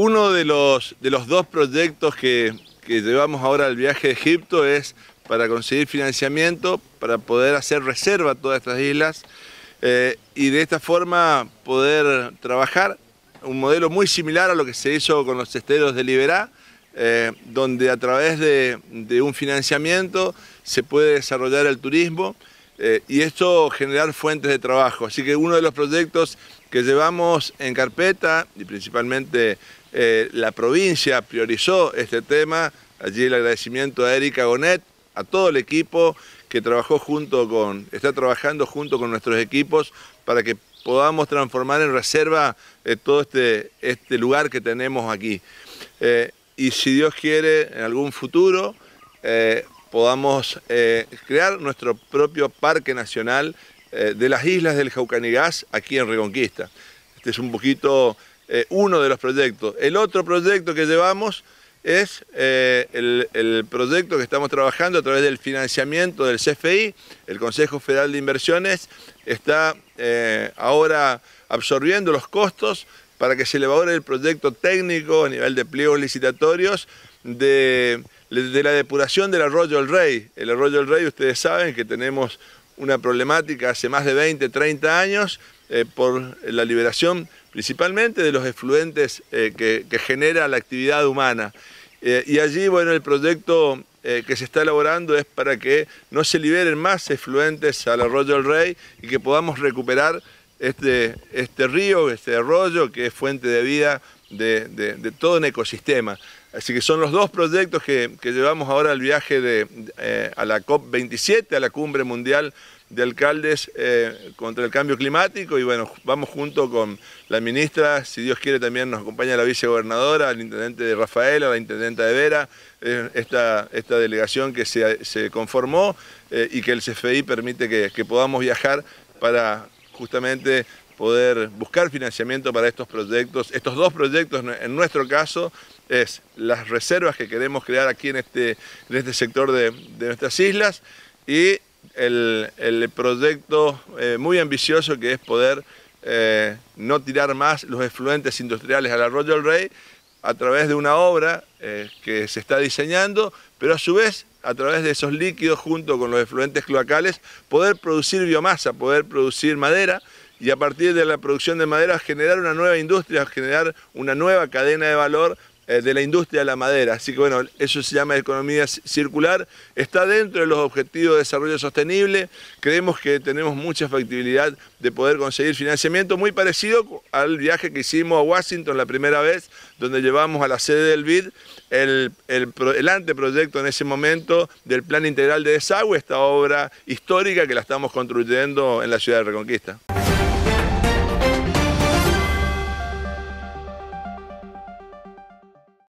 Uno de los, de los dos proyectos que, llevamos ahora al viaje de Egipto es para conseguir financiamiento, para poder hacer reserva a todas estas islas eh, y de esta forma poder trabajar un modelo muy similar a lo que se hizo con los esteros de Liberá, eh, donde a través de, un financiamiento se puede desarrollar el turismo eh, y esto generar fuentes de trabajo. Así que uno de los proyectos que llevamos en carpeta y principalmente eh, la provincia priorizó este tema, allí el agradecimiento a Erika Gonet, a todo el equipo que trabajó junto con, está trabajando junto con nuestros equipos para que podamos transformar en reserva eh, todo este, este, lugar que tenemos aquí. Eh, y si Dios quiere, en algún futuro podamos crear nuestro propio parque nacional de las islas del Jaucanigás aquí en Reconquista. Este es un poquito eh, uno de los proyectos. El otro proyecto que llevamos es eh, el, proyecto que estamos trabajando a través del financiamiento del CFI, el Consejo Federal de Inversiones, está eh, ahora absorbiendo los costos para que se elabore el proyecto técnico a nivel de pliegos licitatorios de, de la depuración del arroyo El rey. El arroyo del rey, ustedes saben que tenemos una problemática hace más de 20, 30 años eh, por la liberación principalmente de los efluentes eh, que, genera la actividad humana. Eh, y allí, bueno, el proyecto que se está elaborando es para que no se liberen más efluentes al arroyo del Rey y que podamos recuperar este, este río, este arroyo que es fuente de vida de, todo un ecosistema. Así que son los dos proyectos que, llevamos ahora al viaje a la COP27, a la cumbre mundial de alcaldes eh, contra el cambio climático y bueno, vamos junto con la ministra, si Dios quiere también nos acompaña la vicegobernadora, el intendente de Rafael, a la intendenta de Vera, eh, esta, esta delegación que se, conformó eh, y que el CFI permite que, podamos viajar para justamente poder buscar financiamiento para estos proyectos. Estos dos proyectos, en nuestro caso, es las reservas que queremos crear aquí en este, en este sector de, de nuestras islas y el, proyecto eh, muy ambicioso que es poder eh, no tirar más los efluentes industriales a arroyo del Rey a través de una obra eh, que se está diseñando, pero a su vez a través de esos líquidos junto con los efluentes cloacales poder producir biomasa, poder producir madera y a partir de la producción de madera generar una nueva industria, generar una nueva cadena de valor eh, de la industria de la madera. Así que bueno, eso se llama economía circular. Está dentro de los objetivos de desarrollo sostenible. Creemos que tenemos mucha factibilidad de poder conseguir financiamiento muy parecido al viaje que hicimos a Washington la primera vez, donde llevamos a la sede del BID el, el anteproyecto en ese momento del Plan Integral de Desagüe, esta obra histórica que la estamos construyendo en la ciudad de Reconquista.